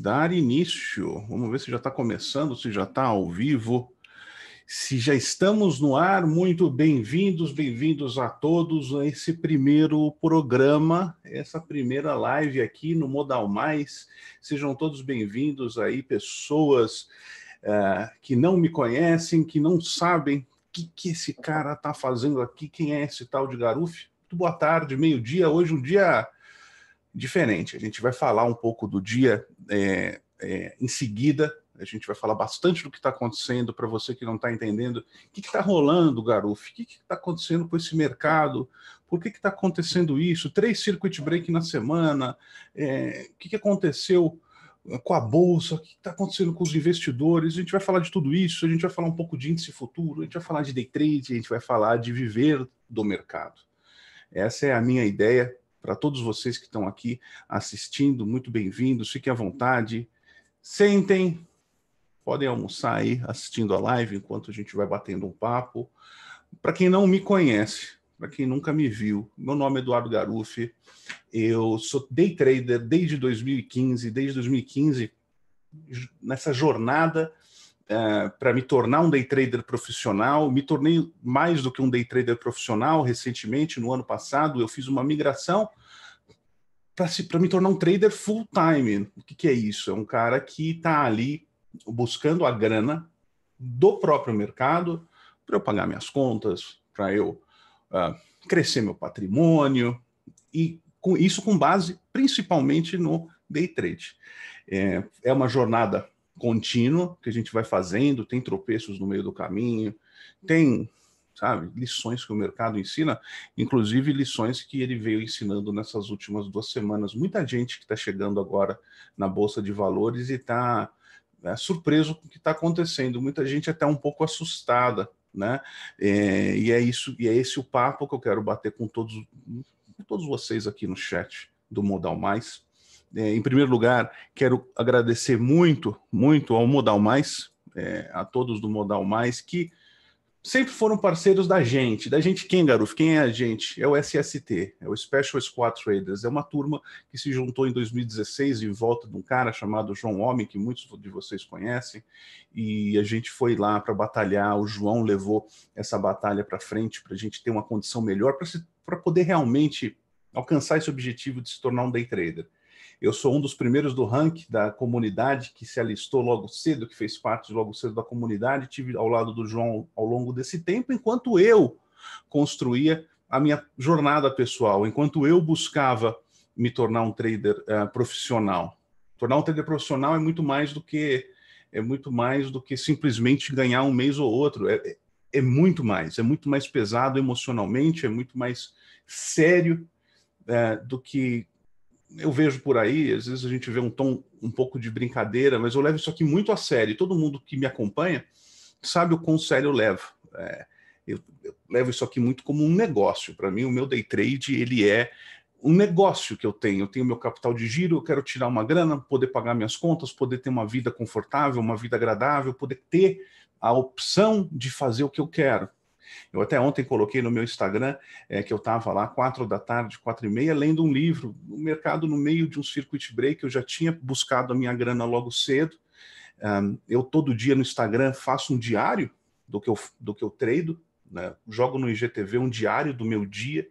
dar início. Vamos ver se já está começando, se já está ao vivo, se já estamos no ar. Muito bem-vindos, bem-vindos a todos a esse primeiro programa, essa primeira live aqui no Modal Mais. Sejam todos bem-vindos aí, pessoas uh, que não me conhecem, que não sabem o que, que esse cara está fazendo aqui, quem é esse tal de Garufi. boa tarde, meio-dia, hoje um dia diferente. A gente vai falar um pouco do dia é, é, em seguida, a gente vai falar bastante do que está acontecendo para você que não está entendendo. O que está rolando, Garuf? O que está acontecendo com esse mercado? Por que está acontecendo isso? Três circuit break na semana? É, o que, que aconteceu? com a bolsa, o que está acontecendo com os investidores. A gente vai falar de tudo isso, a gente vai falar um pouco de índice futuro, a gente vai falar de day trade, a gente vai falar de viver do mercado. Essa é a minha ideia para todos vocês que estão aqui assistindo, muito bem-vindos, fiquem à vontade, sentem, podem almoçar aí assistindo a live enquanto a gente vai batendo um papo. Para quem não me conhece, para quem nunca me viu, meu nome é Eduardo Garufi, eu sou day trader desde 2015, desde 2015 nessa jornada eh, para me tornar um day trader profissional. Me tornei mais do que um day trader profissional recentemente, no ano passado, eu fiz uma migração para me tornar um trader full time. O que, que é isso? É um cara que está ali buscando a grana do próprio mercado para eu pagar minhas contas, para eu uh, crescer meu patrimônio e com isso com base principalmente no day trade. É, é uma jornada contínua que a gente vai fazendo, tem tropeços no meio do caminho, tem, sabe, lições que o mercado ensina, inclusive lições que ele veio ensinando nessas últimas duas semanas. Muita gente que está chegando agora na Bolsa de Valores e está né, surpreso com o que está acontecendo, muita gente até um pouco assustada. Né? É, e é isso, e é esse o papo que eu quero bater com todos, com todos vocês aqui no chat do Modal Mais é, em primeiro lugar, quero agradecer muito, muito ao Modal Mais, é, a todos do Modal Mais, que sempre foram parceiros da gente. Da gente quem, Garuf? Quem é a gente? É o SST, é o Special Squad Traders. É uma turma que se juntou em 2016 em volta de um cara chamado João Homem, que muitos de vocês conhecem, e a gente foi lá para batalhar. O João levou essa batalha para frente para a gente ter uma condição melhor para poder realmente alcançar esse objetivo de se tornar um day trader. Eu sou um dos primeiros do rank da comunidade que se alistou logo cedo, que fez parte logo cedo da comunidade, tive ao lado do João ao longo desse tempo, enquanto eu construía a minha jornada pessoal, enquanto eu buscava me tornar um trader uh, profissional. Tornar um trader profissional é muito mais do que é muito mais do que simplesmente ganhar um mês ou outro. É, é, é muito mais, é muito mais pesado emocionalmente, é muito mais sério é, do que eu vejo por aí, às vezes a gente vê um tom um pouco de brincadeira, mas eu levo isso aqui muito a sério. Todo mundo que me acompanha sabe o quão sério eu levo. É, eu, eu, levo isso aqui muito como um negócio. Para mim, o meu day trade ele é um negócio que eu tenho. Eu tenho meu capital de giro, eu quero tirar uma grana, poder pagar minhas contas, poder ter uma vida confortável, uma vida agradável, poder ter a opção de fazer o que eu quero. Eu até ontem coloquei no meu Instagram é, que eu estava lá quatro da tarde, quatro e meia, lendo um livro, no mercado no meio de um circuit break. Eu já tinha buscado a minha grana logo cedo. Um, eu todo dia no Instagram faço um diário do que eu, do que eu treino, né? jogo no IGTV um diário do meu dia.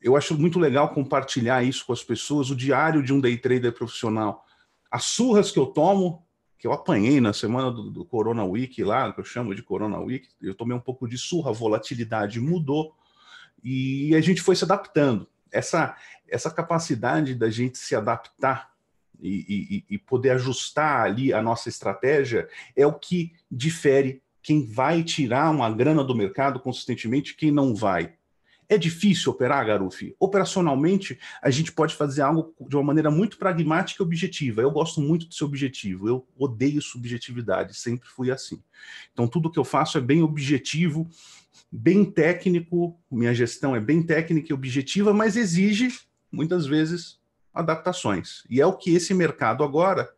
Eu acho muito legal compartilhar isso com as pessoas, o diário de um day trader profissional. As surras que eu tomo, que eu apanhei na semana do, do Corona Week lá, que eu chamo de Corona Week, eu tomei um pouco de surra, a volatilidade mudou e a gente foi se adaptando. Essa, essa capacidade da gente se adaptar e, e, e poder ajustar ali a nossa estratégia é o que difere quem vai tirar uma grana do mercado consistentemente, quem não vai. É difícil operar, Garufi? Operacionalmente, a gente pode fazer algo de uma maneira muito pragmática e objetiva. Eu gosto muito de ser objetivo, eu odeio subjetividade, sempre fui assim. Então, tudo que eu faço é bem objetivo, bem técnico, minha gestão é bem técnica e objetiva, mas exige, muitas vezes, adaptações. E é o que esse mercado agora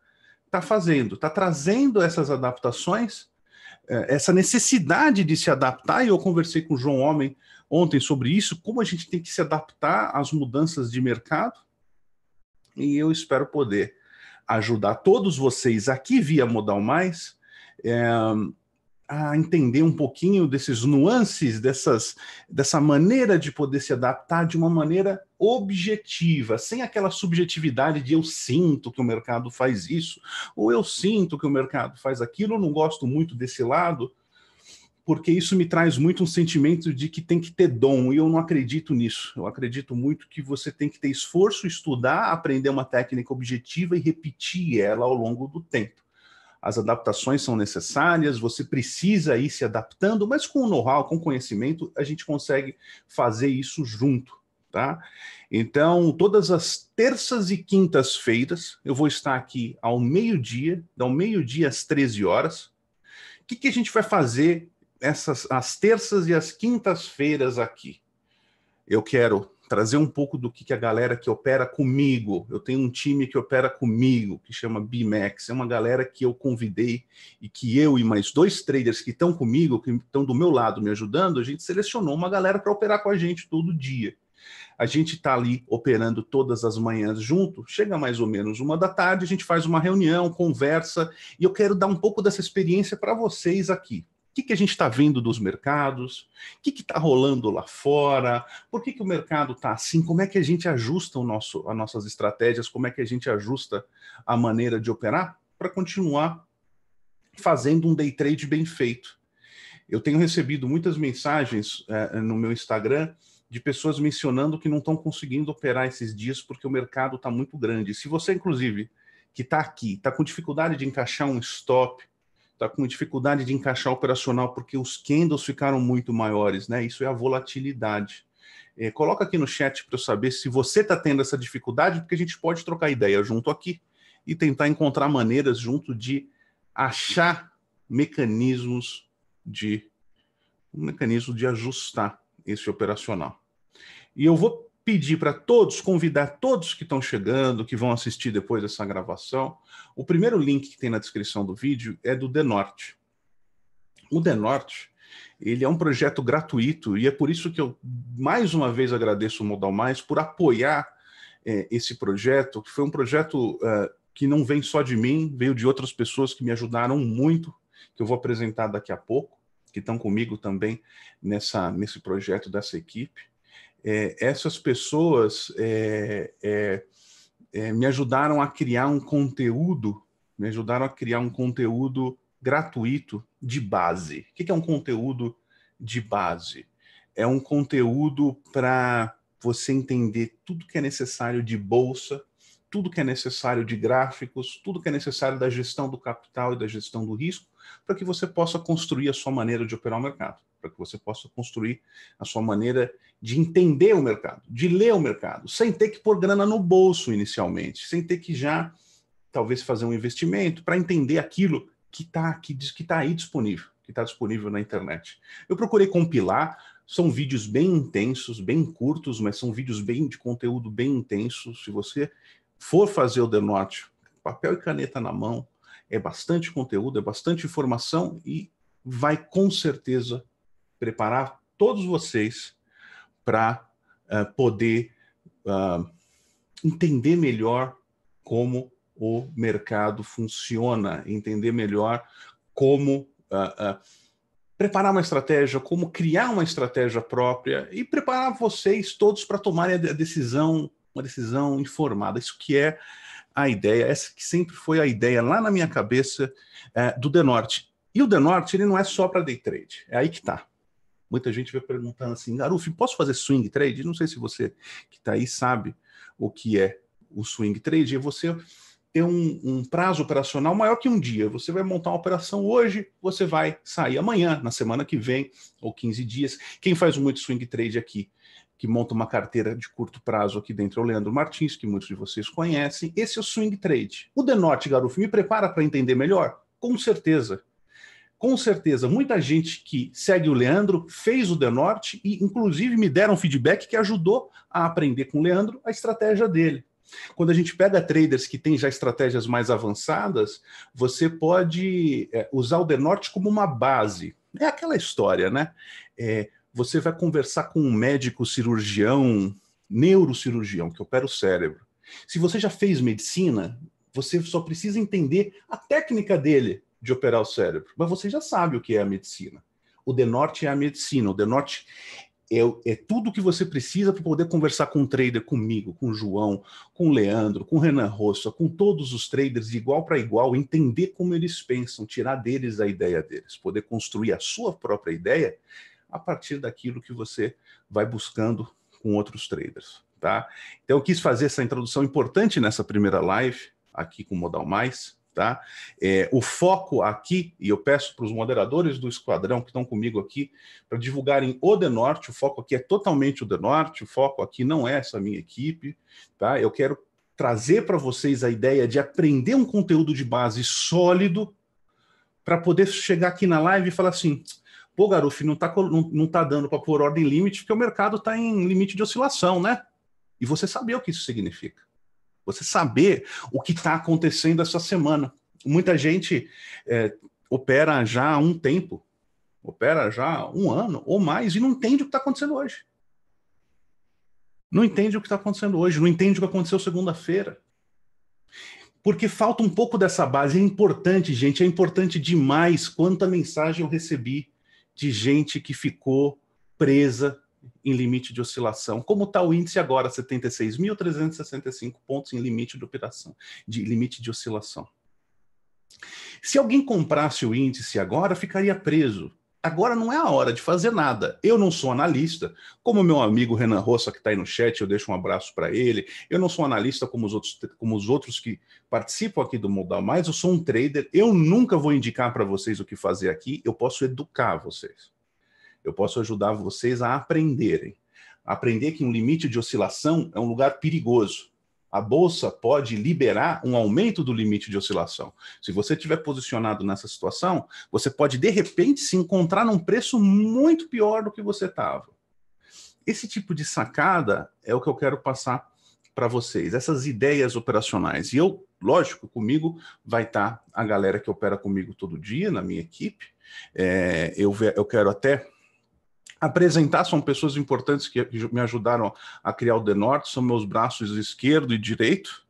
está fazendo, está trazendo essas adaptações, eh, essa necessidade de se adaptar. E eu conversei com o João Homem ontem sobre isso, como a gente tem que se adaptar às mudanças de mercado. E eu espero poder ajudar todos vocês aqui via Modal Mais é, a entender um pouquinho desses nuances, dessas, dessa maneira de poder se adaptar de uma maneira objetiva, sem aquela subjetividade de eu sinto que o mercado faz isso, ou eu sinto que o mercado faz aquilo, eu não gosto muito desse lado porque isso me traz muito um sentimento de que tem que ter dom, e eu não acredito nisso. Eu acredito muito que você tem que ter esforço, estudar, aprender uma técnica objetiva e repetir ela ao longo do tempo. As adaptações são necessárias, você precisa ir se adaptando, mas com o know-how, com o conhecimento, a gente consegue fazer isso junto, tá? Então, todas as terças e quintas-feiras, eu vou estar aqui ao meio-dia, ao então, meio-dia às 13 horas. O que, que a gente vai fazer essas as terças e as quintas-feiras aqui. Eu quero trazer um pouco do que, a galera que opera comigo, eu tenho um time que opera comigo, que chama BMAX, é uma galera que eu convidei e que eu e mais dois traders que estão comigo, que estão do meu lado me ajudando, a gente selecionou uma galera para operar com a gente todo dia. A gente está ali operando todas as manhãs junto, chega mais ou menos uma da tarde, a gente faz uma reunião, conversa, e eu quero dar um pouco dessa experiência para vocês aqui que, que a gente está vendo dos mercados, o que está rolando lá fora, por que, que o mercado está assim, como é que a gente ajusta o nosso, as nossas estratégias, como é que a gente ajusta a maneira de operar para continuar fazendo um day trade bem feito. Eu tenho recebido muitas mensagens eh, no meu Instagram de pessoas mencionando que não estão conseguindo operar esses dias porque o mercado está muito grande. Se você, inclusive, que está aqui, está com dificuldade de encaixar um stop, está com dificuldade de encaixar operacional porque os candles ficaram muito maiores, né? Isso é a volatilidade. É, coloca aqui no chat para eu saber se você está tendo essa dificuldade, porque a gente pode trocar ideia junto aqui e tentar encontrar maneiras junto de achar mecanismos de um mecanismo de ajustar esse operacional. E eu vou pedir para todos, convidar todos que estão chegando, que vão assistir depois dessa gravação. O primeiro link que tem na descrição do vídeo é do Denorte. O Denorte, ele é um projeto gratuito e é por isso que eu mais uma vez agradeço o Modal Mais por apoiar é, esse projeto, que foi um projeto uh, que não vem só de mim, veio de outras pessoas que me ajudaram muito, que eu vou apresentar daqui a pouco, que estão comigo também nessa, nesse projeto dessa equipe é, essas pessoas é, é, é, me ajudaram a criar um conteúdo, me ajudaram a criar um conteúdo gratuito de base. O que é um conteúdo de base? É um conteúdo para você entender tudo que é necessário de bolsa, tudo que é necessário de gráficos, tudo que é necessário da gestão do capital e da gestão do risco, para que você possa construir a sua maneira de operar o mercado para que você possa construir a sua maneira de entender o mercado, de ler o mercado, sem ter que pôr grana no bolso inicialmente, sem ter que já talvez fazer um investimento para entender aquilo que está que, que tá aí disponível, que está disponível na internet. Eu procurei compilar, são vídeos bem intensos, bem curtos, mas são vídeos bem de conteúdo bem intenso. Se você for fazer o denote, papel e caneta na mão, é bastante conteúdo, é bastante informação e vai com certeza preparar todos vocês para uh, eh, poder uh, entender melhor como o mercado funciona, entender melhor como uh, preparar uma estratégia, como criar uma estratégia própria e preparar vocês todos para tomarem a decisão, uma decisão informada. Isso que é a ideia, essa que sempre foi a ideia lá na minha cabeça eh, do The Norte. E o The Norte ele não é só para day trade, é aí que está. Muita gente vai perguntando assim, Garufi, posso fazer swing trade? Não sei se você que está aí sabe o que é o swing trade. É você ter um, um, prazo operacional maior que um dia. Você vai montar uma operação hoje, você vai sair amanhã, na semana que vem, ou 15 dias. Quem faz muito swing trade aqui, que monta uma carteira de curto prazo aqui dentro, é o Leandro Martins, que muitos de vocês conhecem. Esse é o swing trade. O Denote, Garufi, me prepara para entender melhor? Com certeza com certeza, muita gente que segue o Leandro fez o Denorte e, inclusive, me deram feedback que ajudou a aprender com o Leandro a estratégia dele. Quando a gente pega traders que têm já estratégias mais avançadas, você pode é, usar o Denorte como uma base. É aquela história, né? É, você vai conversar com um médico cirurgião, neurocirurgião, que opera o cérebro. Se você já fez medicina, você só precisa entender a técnica dele de operar o cérebro. Mas você já sabe o que é a medicina. O Denorte é a medicina. O Denorte é, é tudo o que você precisa para poder conversar com o um trader, comigo, com o João, com o Leandro, com o Renan Rossa, com todos os traders, igual para igual, entender como eles pensam, tirar deles a ideia deles, poder construir a sua própria ideia a partir daquilo que você vai buscando com outros traders. Tá? Então, eu quis fazer essa introdução importante nessa primeira live, aqui com o Modal Mais, Tá? É, o foco aqui, e eu peço para os moderadores do esquadrão que estão comigo aqui para divulgarem o Norte o foco aqui é totalmente o Norte o foco aqui não é essa minha equipe, tá? Eu quero trazer para vocês a ideia de aprender um conteúdo de base sólido para poder chegar aqui na live e falar assim: pô, Garufi não está não, não tá dando para pôr ordem limite, porque o mercado está em limite de oscilação, né? E você sabia o que isso significa. Você saber o que está acontecendo essa semana. Muita gente é, opera já há um tempo, opera já há um ano ou mais e não entende o que está acontecendo hoje. Não entende o que está acontecendo hoje, não entende o que aconteceu segunda-feira. Porque falta um pouco dessa base. É importante, gente, é importante demais quanta mensagem eu recebi de gente que ficou presa em limite de oscilação. Como está o índice agora, 76.365 pontos em limite de operação, de limite de oscilação. Se alguém comprasse o índice agora, ficaria preso. Agora não é a hora de fazer nada. Eu não sou analista, como meu amigo Renan Rossa, que está aí no chat, eu deixo um abraço para ele. Eu não sou analista como os, outros, como os outros que participam aqui do Modal Mais, eu sou um trader. Eu nunca vou indicar para vocês o que fazer aqui, eu posso educar vocês. Eu posso ajudar vocês a aprenderem. Aprender que um limite de oscilação é um lugar perigoso. A bolsa pode liberar um aumento do limite de oscilação. Se você estiver posicionado nessa situação, você pode de repente se encontrar num preço muito pior do que você estava. Esse tipo de sacada é o que eu quero passar para vocês, essas ideias operacionais. E eu, lógico, comigo vai estar tá a galera que opera comigo todo dia, na minha equipe. É, eu, eu quero até apresentar são pessoas importantes que me ajudaram a criar o The Norte, são meus braços esquerdo e direito,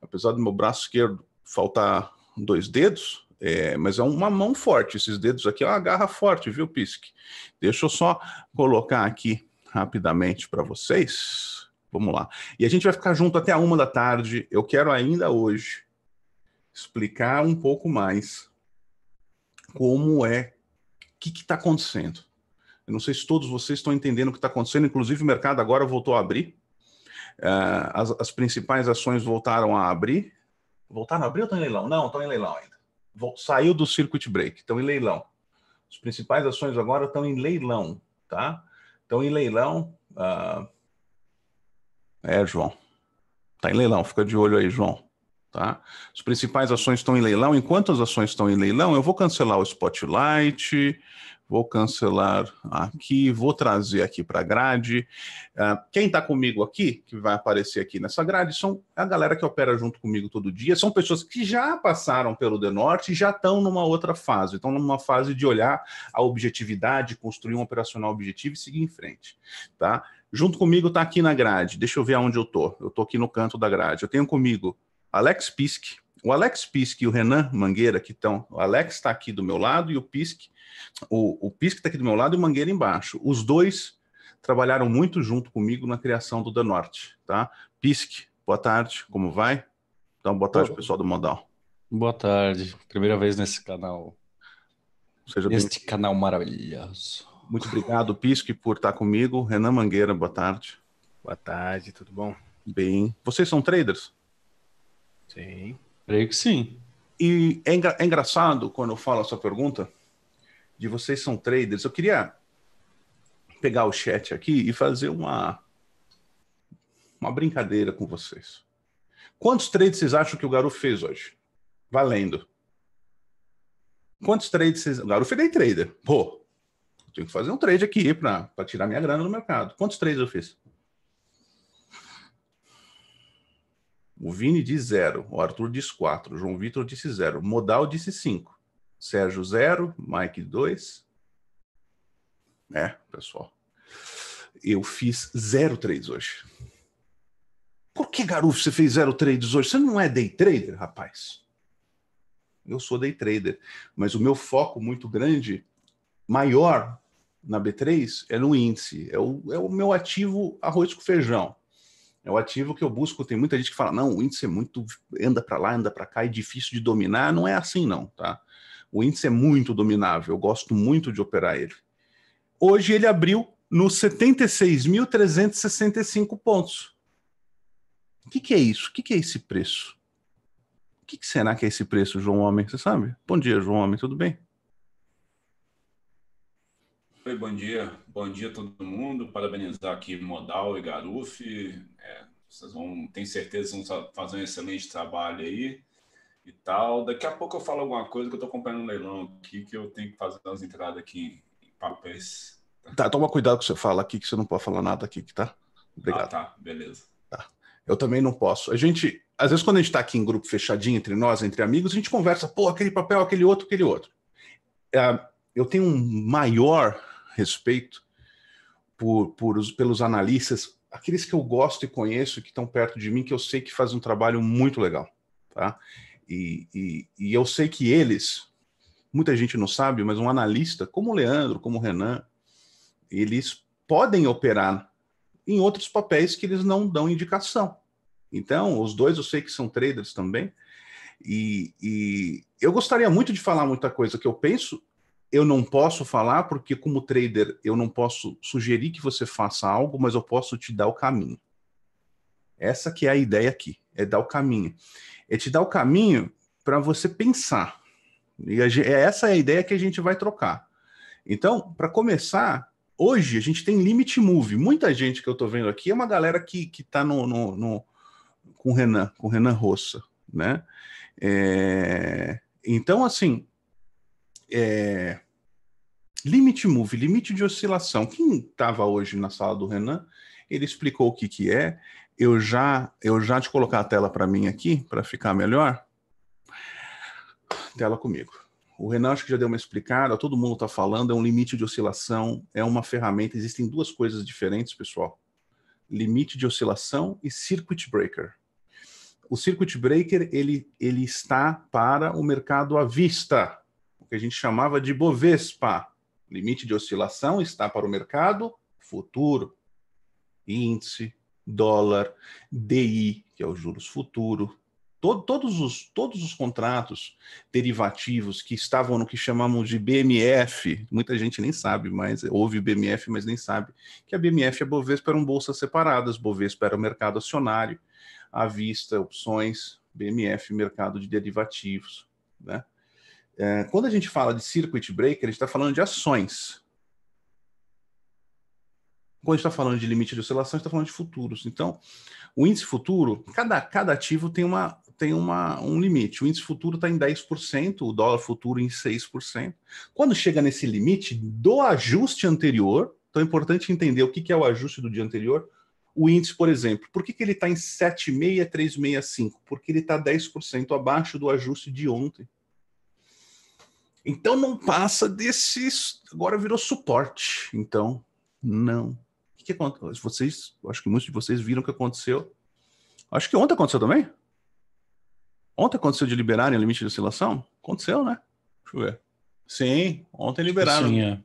apesar do meu braço esquerdo faltar dois dedos, é, mas é uma mão forte, esses dedos aqui é uma garra forte, viu, Pisque? Deixa eu só colocar aqui rapidamente para vocês. Vamos lá. E a gente vai ficar junto até a uma da tarde. Eu quero ainda hoje explicar um pouco mais como é, o que está acontecendo eu não sei se todos vocês estão entendendo o que está acontecendo, inclusive o mercado agora voltou a abrir. É, as, as, principais ações voltaram a abrir. Voltaram a abrir ou estão em leilão? Não, estão em leilão ainda. Vol saiu do circuit break, estão em leilão. As principais ações agora estão em leilão, tá? Estão em leilão. Uh... É, João. Está em leilão, fica de olho aí, João. Tá? As principais ações estão em leilão. Enquanto as ações estão em leilão, eu vou cancelar o Spotlight, vou cancelar aqui, vou trazer aqui para a grade. Uh, quem está comigo aqui, que vai aparecer aqui nessa grade, são a galera que opera junto comigo todo dia, são pessoas que já passaram pelo Denorte e já estão numa outra fase, estão numa fase de olhar a objetividade, construir um operacional objetivo e seguir em frente, tá? Junto comigo está aqui na grade, deixa eu ver aonde eu tô. Eu tô aqui no canto da grade. Eu tenho comigo Alex Pisk, o Alex Pisk e o Renan Mangueira, que estão. O Alex está aqui do meu lado e o Pisk o, o Pisca está aqui do meu lado e o Mangueira embaixo. Os dois trabalharam muito junto comigo na criação do Norte, tá? Pisque, boa tarde, como vai? Então, boa tarde, Pô. pessoal do Modal. Boa tarde, primeira vez nesse canal. Seja neste bem... canal maravilhoso. Muito obrigado, Pisque, por estar tá comigo. Renan Mangueira, boa tarde. Boa tarde, tudo bom? Bem. Vocês são traders? Sim. Creio que sim. E é, engra é engraçado quando eu falo essa pergunta, de vocês são traders. Eu queria pegar o chat aqui e fazer uma, uma brincadeira com vocês. Quantos trades vocês acham que o Garu fez hoje? Valendo. Quantos trades vocês. O Garu foi trader. Pô, tenho que fazer um trade aqui para tirar minha grana do mercado. Quantos trades eu fiz? O Vini diz zero, o Arthur diz quatro, o João Vitor disse zero, Modal disse cinco. Sérgio zero, Mike dois. É, pessoal. Eu fiz zero trades hoje. Por que, Garufo, você fez zero trades hoje? Você não é day trader, rapaz? Eu sou day trader, mas o meu foco muito grande, maior na B3, é no índice. É o, é o meu ativo arroz com feijão. É o ativo que eu busco. Tem muita gente que fala: não, o índice é muito. anda para lá, anda para cá, é difícil de dominar. Não é assim, não, tá? O índice é muito dominável, eu gosto muito de operar ele. Hoje ele abriu nos 76.365 pontos. O que, que, é isso? O que, que é esse preço? O que, que, será que é esse preço, João Homem? Você sabe? Bom dia, João Homem, tudo bem? Oi, bom dia. Bom dia a todo mundo. Parabenizar aqui Modal e Garuf. É, vocês vão, tenho certeza, vão fazer um excelente trabalho aí e tal. Daqui a pouco eu falo alguma coisa que eu estou comprando um leilão aqui, que eu tenho que fazer umas entradas aqui em papéis. Tá? tá, toma cuidado que você fala aqui, que você não pode falar nada aqui, tá? Obrigado. Ah, tá, beleza. Tá. Eu também não posso. A gente, às vezes, quando a gente está aqui em grupo fechadinho entre nós, entre amigos, a gente conversa, pô, aquele papel, aquele outro, aquele outro. É, eu tenho um maior respeito por, por os, pelos analistas, aqueles que eu gosto e conheço, que estão perto de mim, que eu sei que fazem um trabalho muito legal, tá? E, e, e eu sei que eles, muita gente não sabe, mas um analista, como o Leandro, como o Renan, eles podem operar em outros papéis que eles não dão indicação. Então, os dois eu sei que são traders também. E, e, eu gostaria muito de falar muita coisa que eu penso, eu não posso falar, porque como trader eu não posso sugerir que você faça algo, mas eu posso te dar o caminho. Essa que é a ideia aqui, é dar o caminho. É te dar o caminho para você pensar. E é, essa é a ideia que a gente vai trocar. Então, para começar, hoje a gente tem limit move. Muita gente que eu estou vendo aqui é uma galera que, que tá no, no, no com o Renan, com o Renan Rossa, né? É, então, assim, é, limit move, limite de oscilação. Quem estava hoje na sala do Renan, ele explicou o que, que é, eu já, eu já te colocar a tela para mim aqui, para ficar melhor. Tela comigo. O Renan acho que já deu uma explicada, todo mundo está falando, é um limite de oscilação, é uma ferramenta, existem duas coisas diferentes, pessoal. Limite de oscilação e circuit breaker. O circuit breaker, ele, ele está para o mercado à vista, o que a gente chamava de Bovespa. Limite de oscilação está para o mercado futuro, índice, dólar, DI, que é o juros futuro, to todos, os, todos os contratos derivativos que estavam no que chamamos de BMF, muita gente nem sabe, mas houve BMF, mas nem sabe, que a BMF e a Bovespa eram bolsas separadas, Bovespa era o mercado acionário, à vista, opções, BMF, mercado de derivativos, né? É, quando a gente fala de circuit breaker, a gente está falando de ações, quando a gente está falando de limite de oscilação, a gente está falando de futuros. Então, o índice futuro, cada, cada ativo tem, uma, tem uma, um limite. O índice futuro está em 10%, o dólar futuro em 6%. Quando chega nesse limite do ajuste anterior, então é importante entender o que, que é o ajuste do dia anterior. O índice, por exemplo, por que, que ele está em 76365? Porque ele está 10% abaixo do ajuste de ontem. Então não passa desses. Agora virou suporte. Então, não que, que aconteceu? Vocês, acho que muitos de vocês viram o que aconteceu. Acho que ontem aconteceu também. Ontem aconteceu de liberarem o limite de oscilação? Aconteceu, né? Deixa eu ver. Sim, ontem tipo liberaram. Sim, é.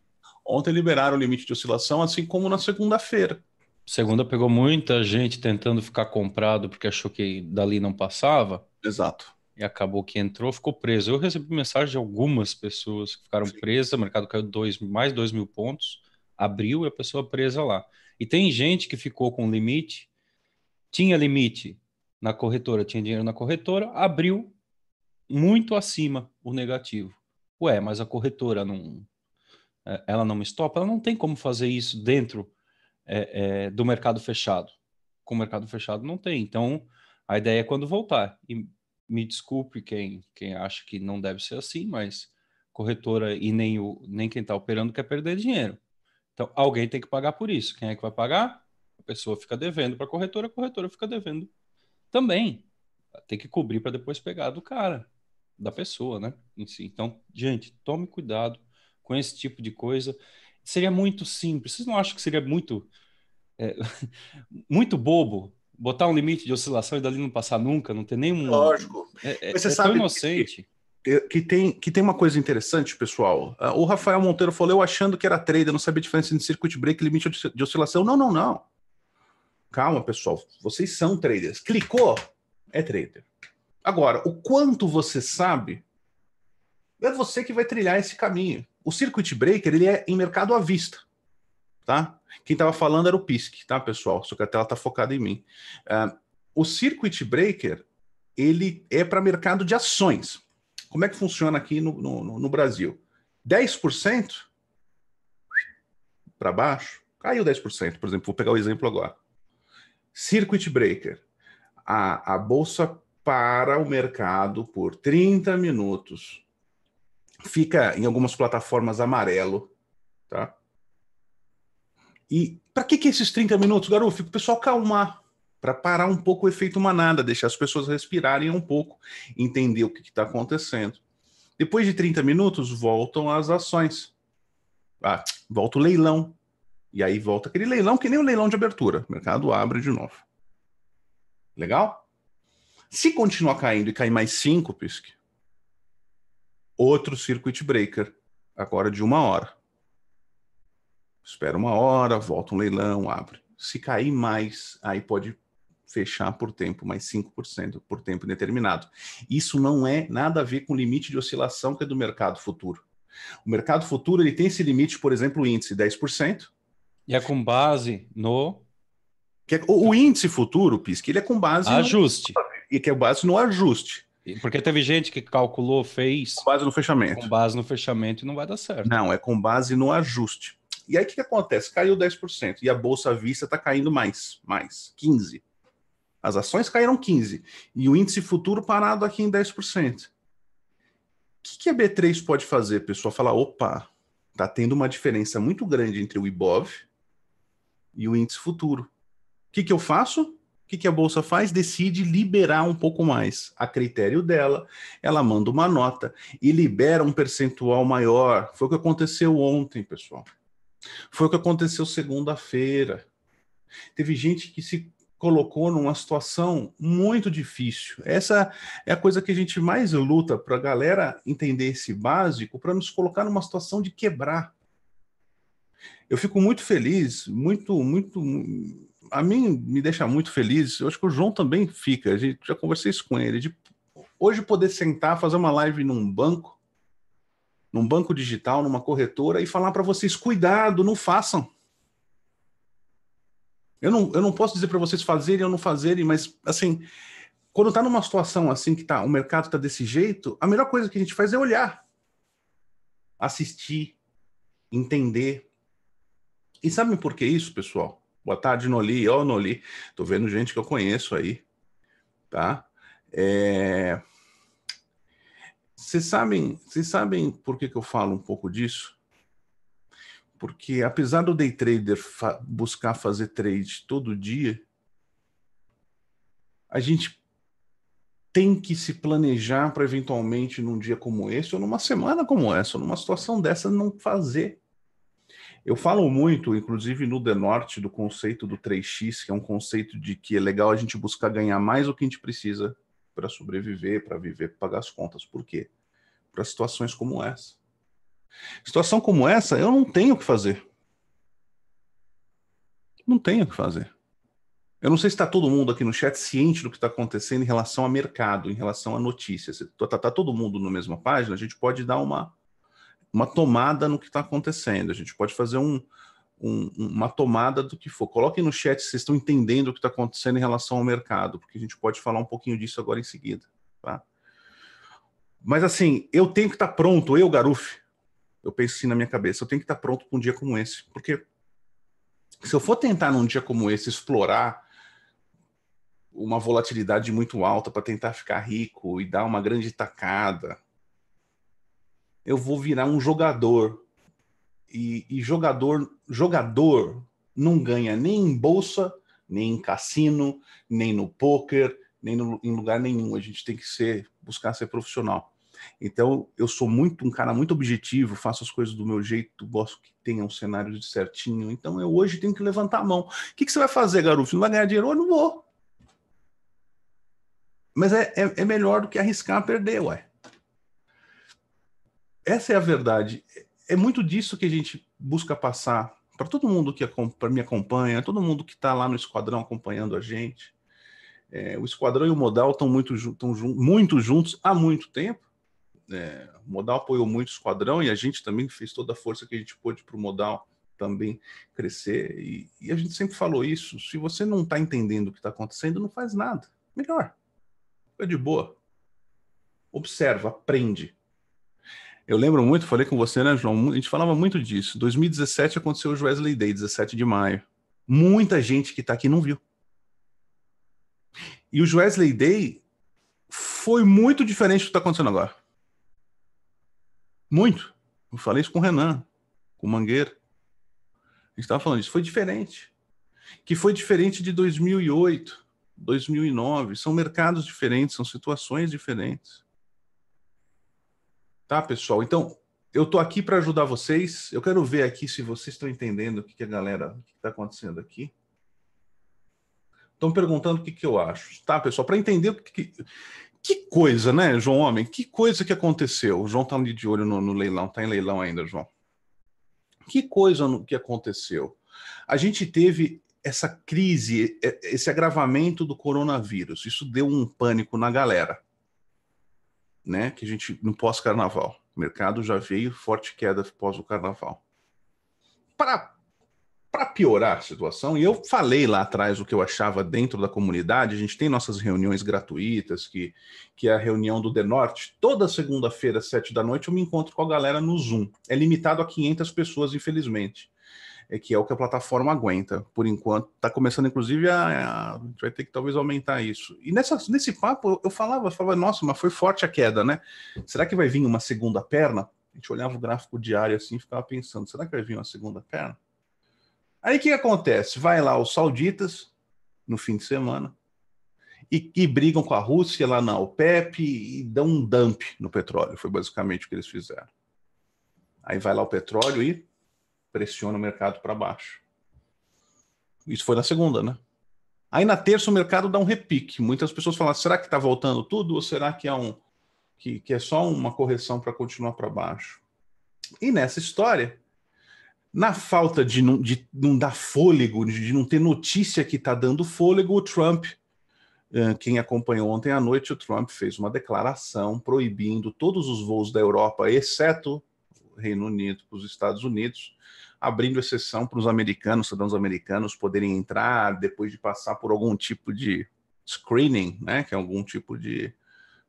Ontem liberaram o limite de oscilação, assim como na segunda-feira. Segunda pegou muita gente tentando ficar comprado porque achou que dali não passava. Exato. E acabou que entrou, ficou preso. Eu recebi mensagem de algumas pessoas que ficaram Sim. presas, o mercado caiu dois, mais dois mil pontos, abriu e a pessoa presa lá. E tem gente que ficou com limite, tinha limite na corretora, tinha dinheiro na corretora, abriu muito acima o negativo. Ué, mas a corretora não, é, ela não me estopa, ela não tem como fazer isso dentro é, é, do mercado fechado. Com o mercado fechado não tem. Então, a ideia é quando voltar. E me desculpe quem, quem acha que não deve ser assim, mas corretora e nem, o, nem quem está operando quer perder dinheiro. Então, alguém tem que pagar por isso. Quem é que vai pagar? A pessoa fica devendo para a corretora, a corretora fica devendo também. Tem que cobrir para depois pegar do cara, da pessoa, né? Em si. Então, gente, tome cuidado com esse tipo de coisa. Seria muito simples. Vocês não acham que seria muito, é, muito bobo botar um limite de oscilação e dali não passar nunca, não ter nenhum. Lógico. É, é, você é sabe tão inocente. Que que tem, que tem uma coisa interessante, pessoal. Ah, o Rafael Monteiro falou: eu achando que era trader, não sabia a diferença entre circuit break e limite de oscilação. Não, não, não. Calma, pessoal. Vocês são traders. Clicou, é trader. Agora, o quanto você sabe é você que vai trilhar esse caminho. O circuit breaker ele é em mercado à vista, tá? Quem estava falando era o Pisc, tá, pessoal? Só que a tela está focada em mim. Uh, o circuit breaker ele é para mercado de ações. Como é que funciona aqui no, no, no Brasil? 10% para baixo, caiu 10%, por exemplo, vou pegar o exemplo agora. Circuit breaker. A, a bolsa para o mercado por 30 minutos. Fica em algumas plataformas amarelo, tá? E para que, que esses 30 minutos, garoto? Para o pessoal calmar para parar um pouco o efeito manada, deixar as pessoas respirarem um pouco, entender o que está acontecendo. Depois de 30 minutos, voltam as ações. Ah, volta o leilão. E aí volta aquele leilão que nem o leilão de abertura. O mercado abre de novo. Legal? Se continuar caindo e cair mais 5, piske. outro circuit breaker, agora de uma hora. Espera uma hora, volta um leilão, abre. Se cair mais, aí pode fechar por tempo, mais 5% por tempo indeterminado. Isso não é nada a ver com o limite de oscilação que é do mercado futuro. O mercado futuro ele tem esse limite, por exemplo, o índice 10%. E é com base no. É, o, o, índice futuro, PISC, ele é com base. Ajuste. No, e que é base no ajuste. Porque teve gente que calculou, fez. Com base no fechamento. Com base no fechamento e não vai dar certo. Não, é com base no ajuste. E aí o que, que acontece? Caiu 10% e a bolsa vista está caindo mais, mais, 15. As ações caíram 15% e o índice futuro parado aqui em 10%. O que, que a B3 pode fazer? A pessoa fala: opa, está tendo uma diferença muito grande entre o IBOV e o índice futuro. O que, que eu faço? O que, que a bolsa faz? Decide liberar um pouco mais. A critério dela, ela manda uma nota e libera um percentual maior. Foi o que aconteceu ontem, pessoal. Foi o que aconteceu segunda-feira. Teve gente que se colocou numa situação muito difícil. Essa é a coisa que a gente mais luta para a galera entender esse básico, para nos colocar numa situação de quebrar. Eu fico muito feliz, muito, muito. A mim me deixa muito feliz. Eu acho que o João também fica. A gente já conversei isso com ele. De hoje poder sentar, fazer uma live num banco, num banco digital, numa corretora e falar para vocês: cuidado, não façam eu não, eu não posso dizer para vocês fazerem ou não fazerem, mas assim, quando está numa situação assim que tá, o mercado está desse jeito, a melhor coisa que a gente faz é olhar, assistir, entender. E sabem por que isso, pessoal? Boa tarde, Noli. Ó, oh, Noli, tô vendo gente que eu conheço aí, tá? É... Vocês sabem, vocês sabem por que, que eu falo um pouco disso? Porque apesar do day trader fa buscar fazer trade todo dia, a gente tem que se planejar para eventualmente num dia como esse, ou numa semana como essa, ou numa situação dessa, não fazer. Eu falo muito, inclusive no The Norte, do conceito do 3x, que é um conceito de que é legal a gente buscar ganhar mais do que a gente precisa para sobreviver, para viver, para pagar as contas. Por quê? Para situações como essa. Situação como essa, eu não tenho o que fazer. Não tenho o que fazer. Eu não sei se está todo mundo aqui no chat ciente do que está acontecendo em relação a mercado, em relação a notícias. Se está tá, tá todo mundo na mesma página, a gente pode dar uma, uma tomada no que está acontecendo. A gente pode fazer um, um, uma tomada do que for. Coloquem no chat se vocês estão entendendo o que está acontecendo em relação ao mercado, porque a gente pode falar um pouquinho disso agora em seguida. Tá? Mas assim, eu tenho que estar tá pronto, eu, Garuf, eu penso assim na minha cabeça, eu tenho que estar pronto para um dia como esse, porque se eu for tentar num dia como esse explorar uma volatilidade muito alta para tentar ficar rico e dar uma grande tacada, eu vou virar um jogador. E, e jogador, jogador não ganha nem em bolsa, nem em cassino, nem no poker, nem no, em lugar nenhum. A gente tem que ser, buscar ser profissional. Então, eu sou muito um cara muito objetivo, faço as coisas do meu jeito, gosto que tenha um cenário de certinho. Então, eu hoje tenho que levantar a mão. O que, que você vai fazer, garoto? Você não vai ganhar dinheiro? Eu não vou. Mas é, é, é melhor do que arriscar perder, ué. Essa é a verdade. É muito disso que a gente busca passar para todo mundo que me acompanha, todo mundo que está lá no esquadrão acompanhando a gente. É, o esquadrão e o modal estão muito, tão, muito juntos há muito tempo é, Modal apoiou muito o esquadrão e a gente também fez toda a força que a gente pôde para o Modal também crescer. E, e, a gente sempre falou isso: se você não está entendendo o que está acontecendo, não faz nada. Melhor. Fica de boa. Observa, aprende. Eu lembro muito, falei com você, né, João? A gente falava muito disso. 2017 aconteceu o Wesley Day, 17 de maio. Muita gente que está aqui não viu. E o Wesley Day foi muito diferente do que está acontecendo agora. Muito. Eu falei isso com o Renan, com o Mangueira. A gente estava falando isso. Foi diferente. Que foi diferente de 2008, 2009. São mercados diferentes, são situações diferentes. Tá, pessoal? Então, eu estou aqui para ajudar vocês. Eu quero ver aqui se vocês estão entendendo o que, que a galera, está acontecendo aqui. Estão perguntando o que, que eu acho. Tá, pessoal? Para entender o que, que que coisa, né, João Homem? Que coisa que aconteceu? O João tá ali de olho no, no leilão, tá em leilão ainda, João. Que coisa no, que aconteceu? A gente teve essa crise, é, esse agravamento do coronavírus. Isso deu um pânico na galera, né? Que a gente no pós-carnaval, o mercado já veio forte queda pós o carnaval. Para para piorar a situação, e eu falei lá atrás o que eu achava dentro da comunidade, a gente tem nossas reuniões gratuitas, que, que é a reunião do The Norte. Toda segunda-feira, às sete da noite, eu me encontro com a galera no Zoom. É limitado a 500 pessoas, infelizmente. É que é o que a plataforma aguenta. Por enquanto, está começando, inclusive, a, a, a, gente vai ter que talvez aumentar isso. E nessa, nesse papo, eu, falava, falava, nossa, mas foi forte a queda, né? Será que vai vir uma segunda perna? A gente olhava o gráfico diário assim e ficava pensando, será que vai vir uma segunda perna? Aí o que acontece? Vai lá os sauditas no fim de semana e, e brigam com a Rússia lá na OPEP e dão um dump no petróleo. Foi basicamente o que eles fizeram. Aí vai lá o petróleo e pressiona o mercado para baixo. Isso foi na segunda, né? Aí na terça o mercado dá um repique. Muitas pessoas falam: será que está voltando tudo ou será que é um que, que é só uma correção para continuar para baixo? E nessa história na falta de não, de não dar fôlego, de não ter notícia que está dando fôlego, o Trump, eh, quem acompanhou ontem à noite, o Trump fez uma declaração proibindo todos os voos da Europa, exceto Reino Unido para os Estados Unidos, abrindo exceção para os americanos, cidadãos americanos poderem entrar depois de passar por algum tipo de screening, né, que é algum tipo de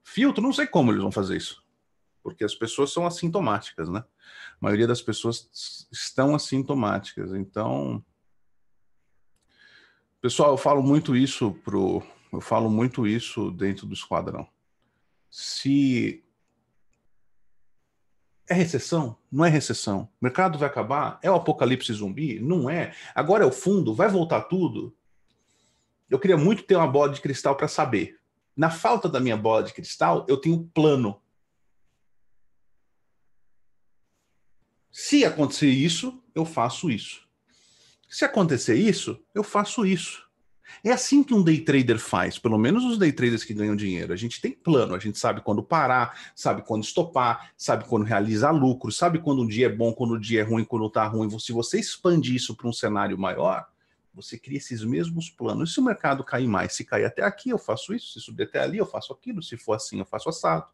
filtro, não sei como eles vão fazer isso, porque as pessoas são assintomáticas, né? a maioria das pessoas estão assintomáticas. Então, pessoal, eu falo muito isso pro, eu falo muito isso dentro do esquadrão. Se é recessão? Não é recessão. O mercado vai acabar? É o apocalipse zumbi? Não é. Agora é o fundo? Vai voltar tudo? Eu queria muito ter uma bola de cristal para saber. Na falta da minha bola de cristal, eu tenho um plano Se acontecer isso, eu faço isso. Se acontecer isso, eu faço isso. É assim que um day trader faz, pelo menos os day traders que ganham dinheiro. A gente tem plano, a gente sabe quando parar, sabe quando estopar, sabe quando realizar lucro, sabe quando um dia é bom, quando o um dia é ruim, quando tá ruim. Se você expande isso para um cenário maior, você cria esses mesmos planos. E se o mercado cair mais, se cair até aqui, eu faço isso, se subir até ali, eu faço aquilo, se for assim, eu faço assado.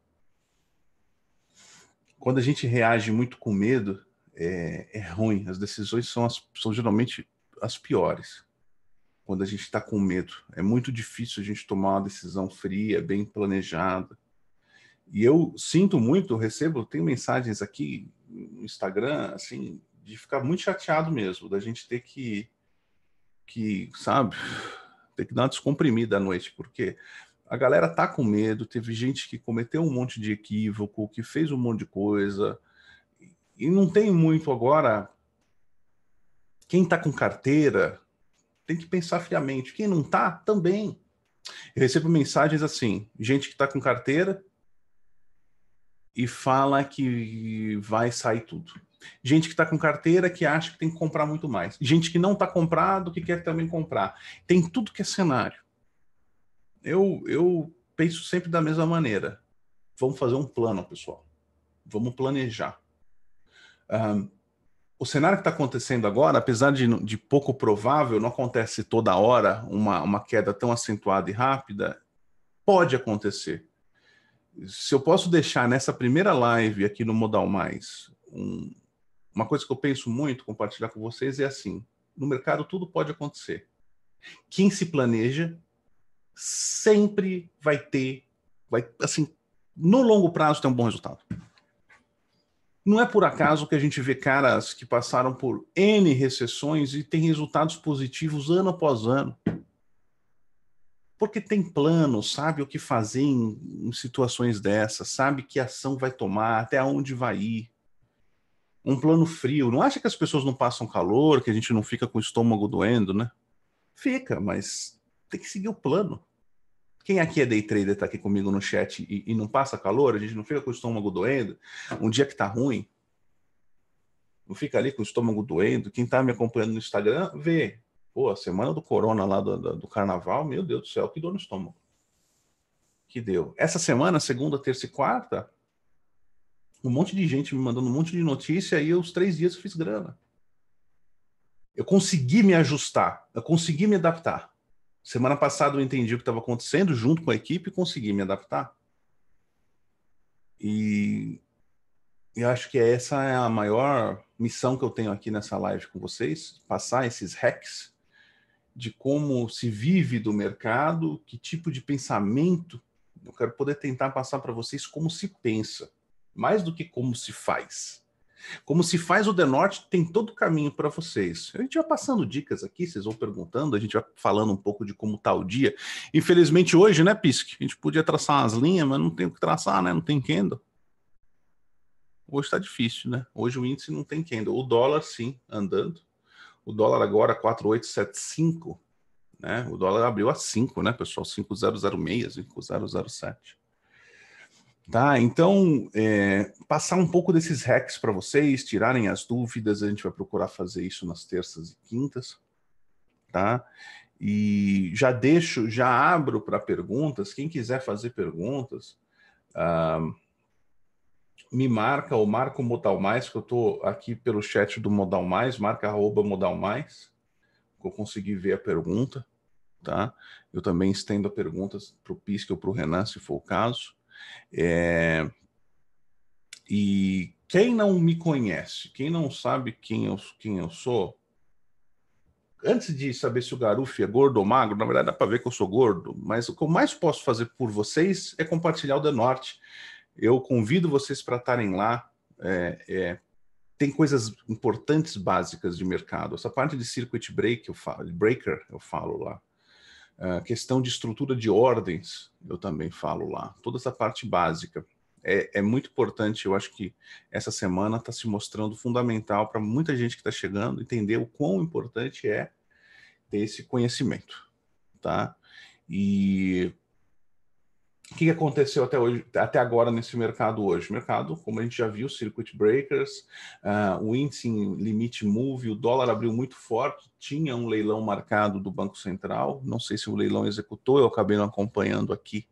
Quando a gente reage muito com medo, é, é ruim. As decisões são, as, são geralmente as piores quando a gente está com medo. É muito difícil a gente tomar uma decisão fria, bem planejada. E eu sinto muito, recebo, tenho mensagens aqui no Instagram, assim, de ficar muito chateado mesmo, da gente ter que, que sabe, ter que dar uma descomprimida à noite, porque a galera tá com medo, teve gente que cometeu um monte de equívoco, que fez um monte de coisa, e não tem muito agora. Quem está com carteira tem que pensar friamente. Quem não está, também. Eu recebo mensagens assim: gente que está com carteira e fala que vai sair tudo. Gente que está com carteira que acha que tem que comprar muito mais. Gente que não está comprado que quer também comprar. Tem tudo que é cenário. Eu, eu penso sempre da mesma maneira. Vamos fazer um plano, pessoal. Vamos planejar. Um, o cenário que está acontecendo agora, apesar de, de, pouco provável, não acontece toda hora uma, uma queda tão acentuada e rápida, pode acontecer. Se eu posso deixar nessa primeira live aqui no Modal Mais, um, uma coisa que eu penso muito compartilhar com vocês é assim: no mercado tudo pode acontecer. Quem se planeja sempre vai ter, vai assim, no longo prazo tem um bom resultado. Não é por acaso que a gente vê caras que passaram por N recessões e têm resultados positivos ano após ano. Porque tem plano, sabe o que fazer em, em situações dessas, sabe que ação vai tomar, até onde vai ir. Um plano frio. Não acha que as pessoas não passam calor, que a gente não fica com o estômago doendo, né? Fica, mas tem que seguir o plano. Quem aqui é day trader está aqui comigo no chat e, e, não passa calor? A gente não fica com o estômago doendo? Um dia que tá ruim, não fica ali com o estômago doendo? Quem tá me acompanhando no Instagram, vê. Pô, a semana do corona lá do, do, do carnaval, meu Deus do céu, que dor no estômago. Que deu. Essa semana, segunda, terça e quarta, um monte de gente me mandando um monte de notícia e eu, os três dias eu fiz grana. Eu consegui me ajustar, eu consegui me adaptar. Semana passada eu entendi o que estava acontecendo junto com a equipe e consegui me adaptar. E eu acho que essa é a maior missão que eu tenho aqui nessa live com vocês, passar esses hacks de como se vive do mercado, que tipo de pensamento eu quero poder tentar passar para vocês como se pensa, mais do que como se faz. Como se faz o Denorte, tem todo o caminho para vocês. A gente vai passando dicas aqui, vocês vão perguntando, a gente vai falando um pouco de como está o dia. Infelizmente hoje, né, pisc. A gente podia traçar umas linhas, mas não tem o que traçar, né? Não tem candle. Hoje está difícil, né? Hoje o índice não tem candle. O dólar, sim, andando. O dólar agora 4875, né? O dólar abriu a 5, né, pessoal? 5006, 5007. Tá? Então, é, passar um pouco desses hacks para vocês, tirarem as dúvidas, a gente vai procurar fazer isso nas terças e quintas, tá? E já deixo, já abro para perguntas. Quem quiser fazer perguntas, ah, me marca ou marca o Modal Mais, que eu estou aqui pelo chat do Modal Mais, marca arroba Modal Mais, que eu consegui ver a pergunta, tá? Eu também estendo a pergunta para o Pisca ou para o Renan, se for o caso. É... E quem não me conhece, quem não sabe quem eu, quem eu sou, antes de saber se o Garuf é gordo ou magro, na verdade dá para ver que eu sou gordo, mas o que eu mais posso fazer por vocês é compartilhar o The Norte. Eu convido vocês para estarem lá. É, é, tem coisas importantes básicas de mercado. Essa parte de circuit break, eu falo, breaker, eu falo lá a ah, questão de estrutura de ordens, eu também falo lá. Toda essa parte básica. É, é muito importante, eu acho que essa semana está se mostrando fundamental para muita gente que está chegando entender o quão importante é ter esse conhecimento, tá? E o que aconteceu até hoje, até agora nesse mercado hoje? mercado, como a gente já viu, circuit breakers, uh, o índice limite move, o dólar abriu muito forte, tinha um leilão marcado do Banco Central, não sei se o leilão executou, eu acabei não acompanhando aqui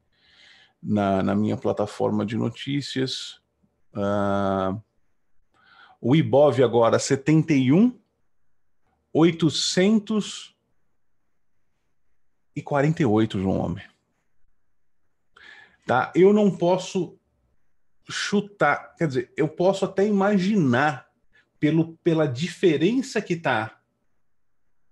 na, na minha plataforma de notícias. Uh, o IBOV agora 71, 848, João Homem. Tá? Eu não posso chutar, quer dizer, eu posso até imaginar pelo, pela diferença que está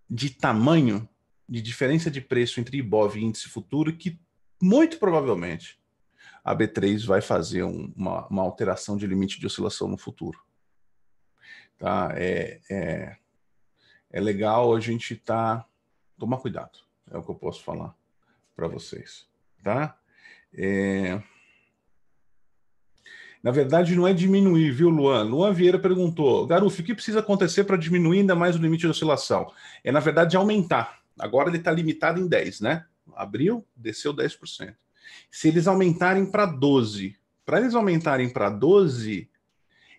de tamanho, de diferença de preço entre IBOV e índice futuro, que muito provavelmente a B3 vai fazer um, uma, uma, alteração de limite de oscilação no futuro. Tá? É, é, é legal a gente tá tomar cuidado, é o que eu posso falar para vocês, tá? É... Na verdade, não é diminuir, viu, Luan? Luan Vieira perguntou: Garuf, o que precisa acontecer para diminuir ainda mais o limite de oscilação? É, na verdade, aumentar. Agora ele está limitado em 10, né? Abriu, desceu 10%. Se eles aumentarem para 12, para eles aumentarem para 12,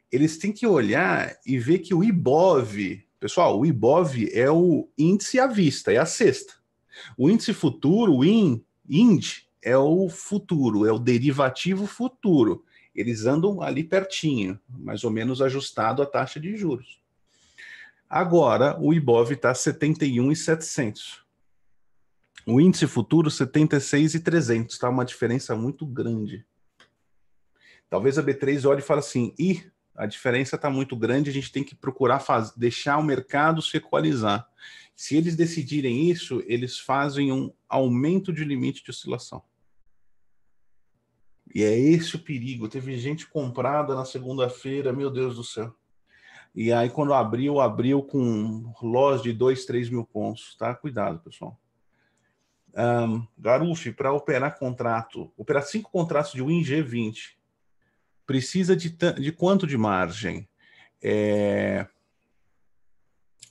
eles têm que olhar e ver que o IBOV, pessoal, o IBOV é o índice à vista, é a sexta. O índice futuro, o IN, IND, é o futuro, é o derivativo futuro. Eles andam ali pertinho, mais ou menos ajustado à taxa de juros. Agora, o IBOV está 71,700. O índice futuro 76,300, está uma diferença muito grande. Talvez a B3 olhe e fale assim: "E a diferença está muito grande, a gente tem que procurar deixar o mercado se equalizar. Se eles decidirem isso, eles fazem um aumento de limite de oscilação. E é esse o perigo. Teve gente comprada na segunda-feira, meu Deus do céu. E aí, quando abriu, abriu com loss de 2, 3 mil pontos, tá? Cuidado, pessoal. Um, Garuf, para operar contrato, operar cinco contratos de WinG20, precisa de, de quanto de margem? É...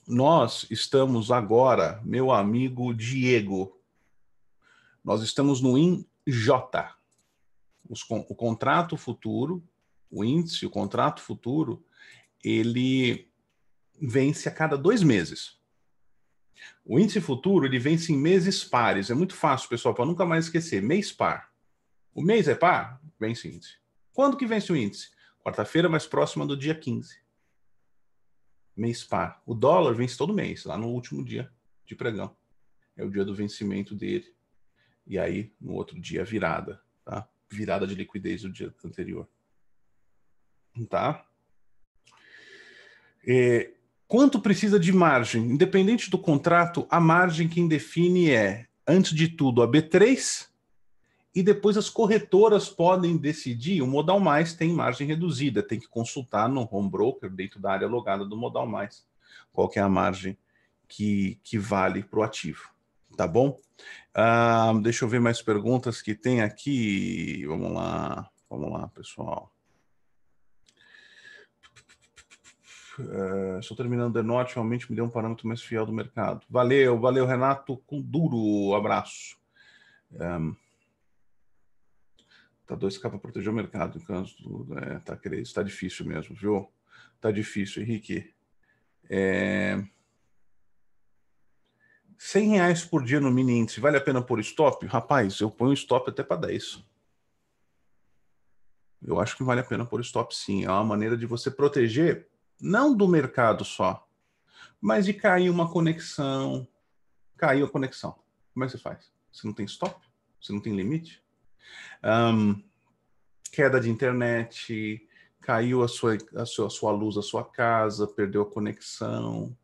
Nós estamos agora, meu amigo Diego, nós estamos no InJ os, o contrato futuro, o índice, o contrato futuro, ele vence a cada dois meses. O índice futuro ele vence em meses pares. É muito fácil, pessoal, para nunca mais esquecer. Mês par. O mês é par? Vence o índice. Quando que vence o índice? Quarta-feira mais próxima do dia 15. Mês par. O dólar vence todo mês, lá no último dia de pregão. É o dia do vencimento dele. E aí, no outro dia, virada. Tá? virada de liquidez do dia anterior. Tá? É, quanto precisa de margem? Independente do contrato, a margem quem define é, antes de tudo, a B3 e depois as corretoras podem decidir. O Modal Mais tem margem reduzida, tem que consultar no home broker, dentro da área logada do Modal Mais, qual que é a margem que, que vale para o ativo. Tá bom? Ah, deixa eu ver mais perguntas que tem aqui. Vamos lá, vamos lá, pessoal. Uh, estou terminando The Note, realmente me deu um parâmetro mais fiel do mercado. Valeu, valeu, Renato. Com duro abraço. Um, ehm, tá 2K para proteger o mercado. Está né, é, tá difícil mesmo, viu? Tá difícil, Henrique. É... 100 reais por dia no mini índice, vale a pena pôr stop? Rapaz, eu ponho stop até para 10. Eu acho que vale a pena pôr stop sim. É uma maneira de você proteger, não do mercado só, mas de cair uma conexão. Caiu a conexão. Como é que você faz? Você não tem stop? Você não tem limite? Um, queda de internet, caiu a sua, a sua, a sua luz a sua casa, perdeu a conexão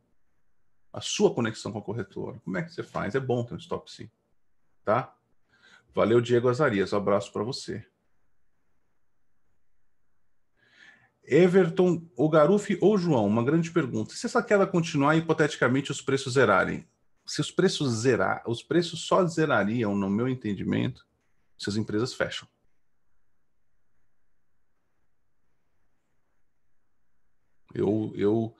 a sua conexão com a corretora. Como é que você faz? É bom ter um stop sim, tá? Valeu, Diego Azarias. Um abraço para você. Everton, o Garufi ou João? Uma grande pergunta. Se essa queda continuar hipoteticamente os preços zerarem, se os preços zerar, os preços só zerariam, no meu entendimento, se as empresas fecham. Eu, eu,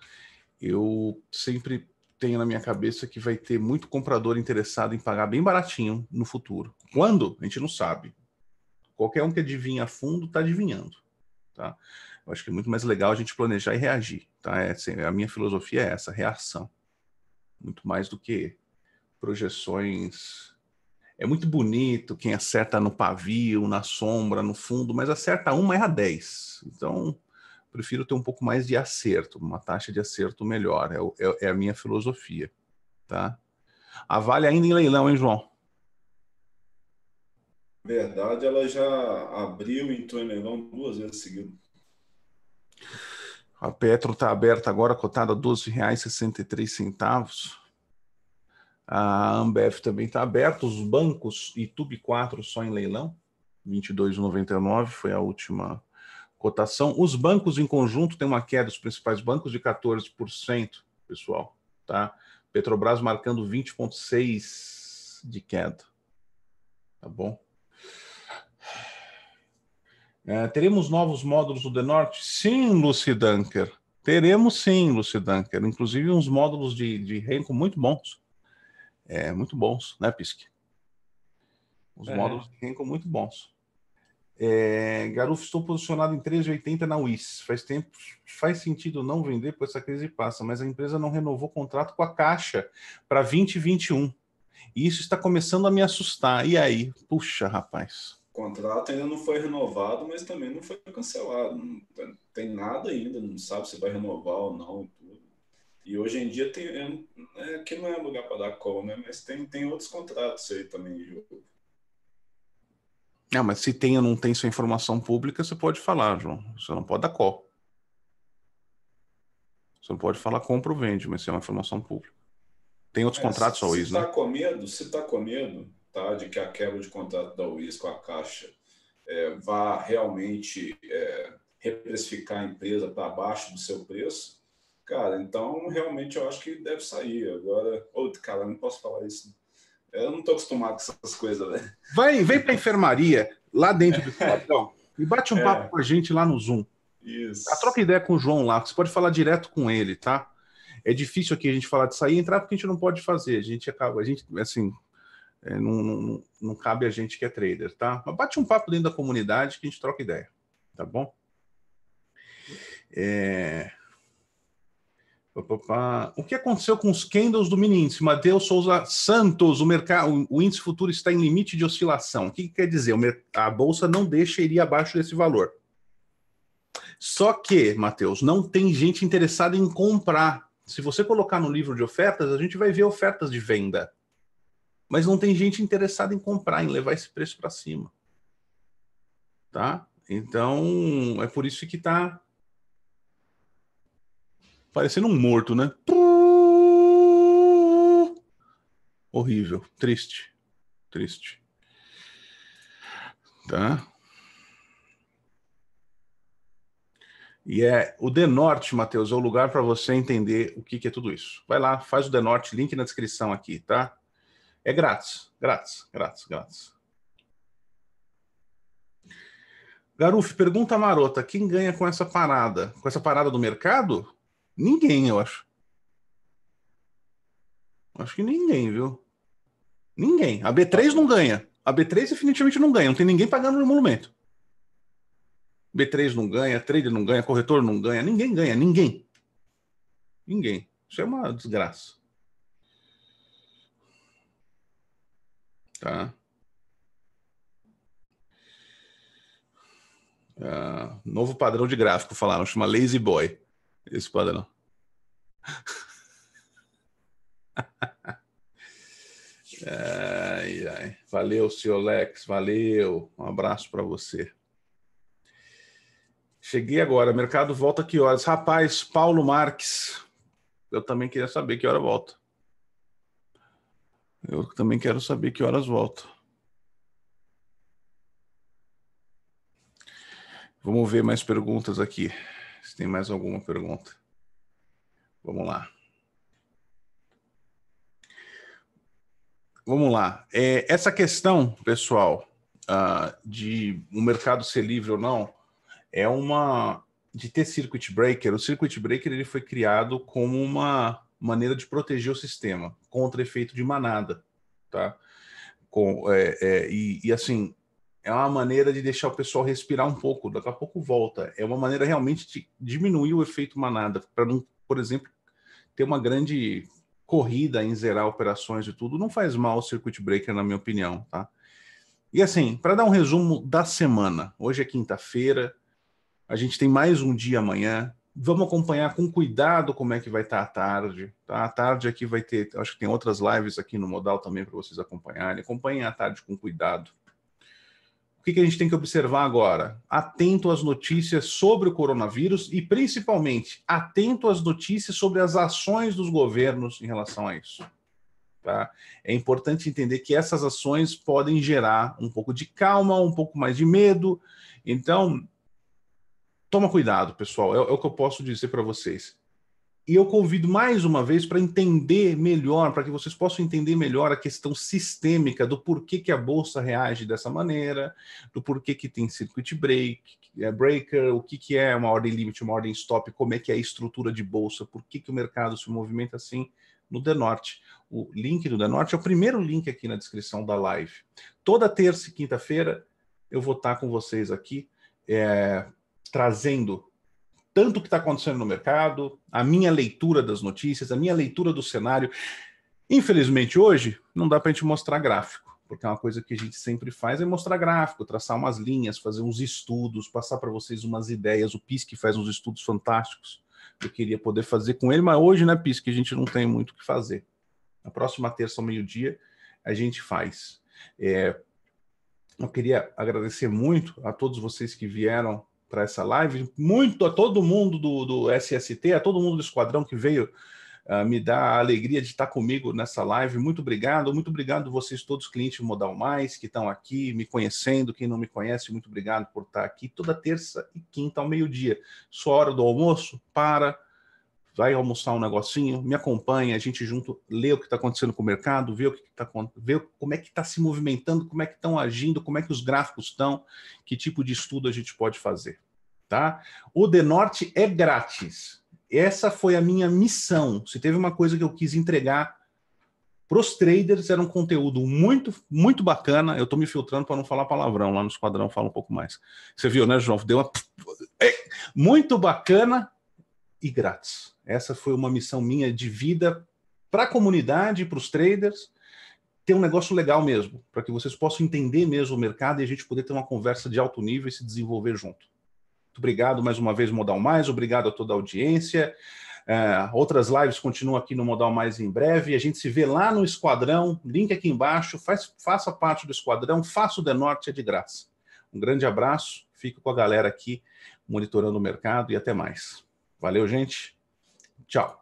eu sempre tenho na minha cabeça que vai ter muito comprador interessado em pagar bem baratinho no futuro. Quando? A gente não sabe. Qualquer um que adivinha a fundo está adivinhando. Tá? Eu acho que é muito mais legal a gente planejar e reagir. Tá? É, assim, a minha filosofia é essa, reação. Muito mais do que projeções. É muito bonito quem acerta no pavio, na sombra, no fundo, mas acerta uma erra dez. Então, prefiro ter um pouco mais de acerto, uma taxa de acerto melhor, é, é, é a minha filosofia, tá? A Vale ainda em leilão, hein, João? Verdade, ela já abriu e entrou em leilão duas vezes seguidas. A Petro está aberta agora, cotada a R$ 12,63. A Ambev também está aberta. Os bancos e Tube 4 só em leilão, R$ 22,99 foi a última cotação. Os bancos em conjunto têm uma queda, os principais bancos de 14%, pessoal, tá? Petrobras marcando 20.6 de queda. Tá bom? É, teremos novos módulos do Denorte? Sim, Lucy Dunker. Teremos sim, Lucy Dunker. Inclusive uns módulos de, de renco muito bons. É, muito bons, né, Pisque? Os é. módulos de renco muito bons. É, Garufo, estou posicionado em 3,80 na UIS. Faz tempo, faz sentido não vender, pois essa crise passa, mas a empresa não renovou o contrato com a Caixa para 2021. E isso está começando a me assustar. E aí? Puxa, rapaz. O contrato ainda não foi renovado, mas também não foi cancelado. Não tem nada ainda, não sabe se vai renovar ou não. E hoje em dia tem. É, aqui é não é lugar para dar call, né? Mas tem, tem outros contratos aí também, não, ah, mas se tem ou não tem sua informação pública, você pode falar, João. Você não pode dar qual. Você não pode falar compra ou vende, mas se é uma informação pública. Tem outros é, contratos se, da Wiz, tá né? com medo, se está com medo tá, de que a quebra de contrato da Wiz com a Caixa é, vá realmente é, reprecificar a empresa para abaixo do seu preço, cara, então realmente eu acho que deve sair. Agora, outro cara, não posso falar isso. Né? Eu não tô acostumado com essas coisas, velho. Vai, vem pra enfermaria, lá dentro do patrão, é. e bate um é. papo com a gente lá no Zoom. Isso. A troca ideia com o João lá, você pode falar direto com ele, tá? É difícil aqui a gente falar de sair e entrar porque a gente não pode fazer. A gente acaba, a gente, assim, é, não, não, não, cabe a gente que é trader, tá? Mas bate um papo dentro da comunidade que a gente troca ideia, tá bom? É... O que aconteceu com os candles do mini índice? Matheus Souza Santos, o, mercado, o índice futuro está em limite de oscilação. O que, que quer dizer? A bolsa não deixa ir abaixo desse valor. Só que, Matheus, não tem gente interessada em comprar. Se você colocar no livro de ofertas, a gente vai ver ofertas de venda. Mas não tem gente interessada em comprar, em levar esse preço para cima. Tá? Então, é por isso que está parecendo um morto, né? Horrível, triste, triste. Tá? E é o Denorte, Matheus, é o lugar para você entender o que, que, é tudo isso. Vai lá, faz o Denorte, link na descrição aqui, tá? É grátis, grátis, grátis, grátis. Garuf, pergunta marota, quem ganha com essa parada? Com essa parada do mercado? Ninguém, eu acho. Acho que ninguém, viu? Ninguém. A B3 não ganha. A B3 definitivamente não ganha. Não tem ninguém pagando no monumento. B3 não ganha, trader não ganha, corretor não ganha, ninguém ganha, ninguém. Ninguém. Isso é uma desgraça. Tá? Uh, novo padrão de gráfico, falaram, chama Lazy Boy esse padrão. Ai, ai. Valeu, seu Lex, valeu. Um abraço para você. Cheguei agora, mercado volta que horas? Rapaz, Paulo Marques, eu também queria saber que hora volta. Eu também quero saber que horas volta. Vamos ver mais perguntas aqui se tem mais alguma pergunta. Vamos lá. Vamos lá. É, essa questão, pessoal, uh, de o mercado ser livre ou não, é uma de ter circuit breaker. O circuit breaker ele foi criado como uma maneira de proteger o sistema contra efeito de manada, tá? Com, é, é, e, e, assim, é uma maneira de deixar o pessoal respirar um pouco, daqui a pouco volta. É uma maneira realmente de diminuir o efeito manada, para não, por exemplo, ter uma grande corrida em zerar operações e tudo. Não faz mal o circuit breaker, na minha opinião, tá? E assim, para dar um resumo da semana, hoje é quinta-feira, a gente tem mais um dia amanhã. Vamos acompanhar com cuidado como é que vai estar tá a tarde. Tá? A tarde aqui vai ter, acho que tem outras lives aqui no Modal também para vocês acompanharem. Acompanhem a tarde com cuidado o que, que a gente tem que observar agora? Atento às notícias sobre o coronavírus e, principalmente, atento às notícias sobre as ações dos governos em relação a isso. Tá? É importante entender que essas ações podem gerar um pouco de calma, um pouco mais de medo. Então, toma cuidado, pessoal. É, é o que eu posso dizer para vocês. E eu convido mais uma vez para entender melhor, para que vocês possam entender melhor a questão sistêmica do porquê que a bolsa reage dessa maneira, do porquê que tem circuit break, é breaker, o que, que é uma ordem limite, uma ordem stop, como é que é a estrutura de bolsa, por que, que o mercado se movimenta assim no Denorte. O link do Denorte é o primeiro link aqui na descrição da live. Toda terça e quinta-feira eu vou estar tá com vocês aqui é, trazendo tanto o que está acontecendo no mercado, a minha leitura das notícias, a minha leitura do cenário. Infelizmente, hoje, não dá para a gente mostrar gráfico, porque é uma coisa que a gente sempre faz é mostrar gráfico, traçar umas linhas, fazer uns estudos, passar para vocês umas ideias. O PISC faz uns estudos fantásticos. Eu queria poder fazer com ele, mas hoje, né, PISC, a gente não tem muito o que fazer. Na próxima terça ao meio-dia, a gente faz. É, eu queria agradecer muito a todos vocês que vieram para essa live. Muito a todo mundo do, do SST, a todo mundo do Esquadrão que veio uh, me dar a alegria de estar comigo nessa live. Muito obrigado, muito obrigado vocês todos, clientes Modal Mais, que estão aqui me conhecendo. Quem não me conhece, muito obrigado por estar aqui toda terça e quinta ao meio-dia. Sua hora do almoço, para vai almoçar um negocinho, me acompanha, a gente junto lê o que está acontecendo com o mercado, vê o que está vê como é que está se movimentando, como é que estão agindo, como é que os gráficos estão, que tipo de estudo a gente pode fazer, tá? O Denorte é grátis. Essa foi a minha missão. Se teve uma coisa que eu quis entregar para os traders, era um conteúdo muito, muito bacana. Eu estou me filtrando para não falar palavrão lá no esquadrão, fala um pouco mais. Você viu, né, João? Deu uma é, muito bacana e grátis. Essa foi uma missão minha de vida para a comunidade, para os traders, ter um negócio legal mesmo, para que vocês possam entender mesmo o mercado e a gente poder ter uma conversa de alto nível e se desenvolver junto. Muito obrigado mais uma vez, Modal Mais, obrigado a toda a audiência. É, outras lives continuam aqui no Modal Mais em breve. A gente se vê lá no Esquadrão, link aqui embaixo. Faz, faça parte do Esquadrão, faça o The Norte, é de graça. Um grande abraço, fico com a galera aqui monitorando o mercado e até mais. Valeu, gente. Tchau.